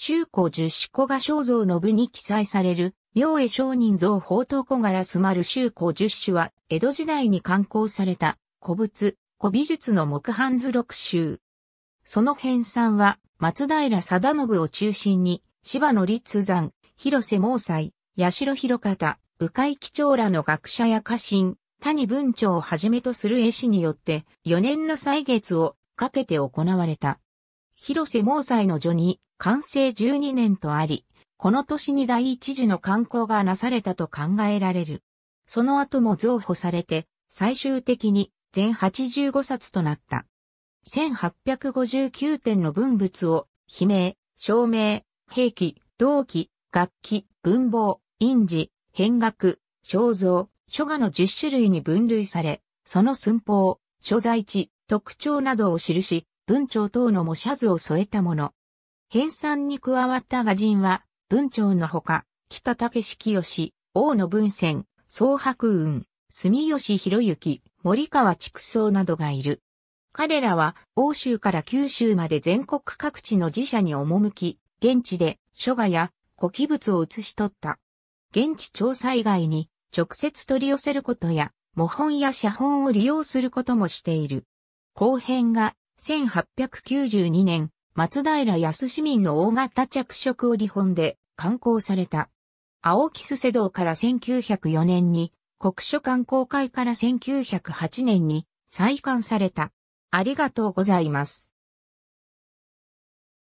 周古十四古画肖像の部に記載される、明恵商人像宝刀古柄すまる周古十種は、江戸時代に刊行された、古物、古美術の木版図録集。その編纂は、松平定信を中心に、芝野立山、広瀬毛斎、八代広方、鵜飼貴長らの学者や家臣、谷文長をはじめとする絵師によって、4年の歳月をかけて行われた。広瀬毛細の序に、完成12年とあり、この年に第一次の観光がなされたと考えられる。その後も増補されて、最終的に全85冊となった。1859点の文物を、悲鳴、照明、兵器、動機、楽器、文房、印字、変額、肖像、書画の10種類に分類され、その寸法、所在地、特徴などを記し、文鳥等の模写図を添えたもの。編纂に加わった画人は、文鳥のほか、北武清、大野文仙、総白雲、住吉博之、森川畜僧などがいる。彼らは、欧州から九州まで全国各地の寺社に赴き、現地で書画や古記物を写し取った。現地調査以外に、直接取り寄せることや、模本や写本を利用することもしている。後編が1892年、松平安市民の大型着色を織本で刊行された。青木須瀬堂から1904年に、国書観光会から1908年に再刊された。ありがとうございます。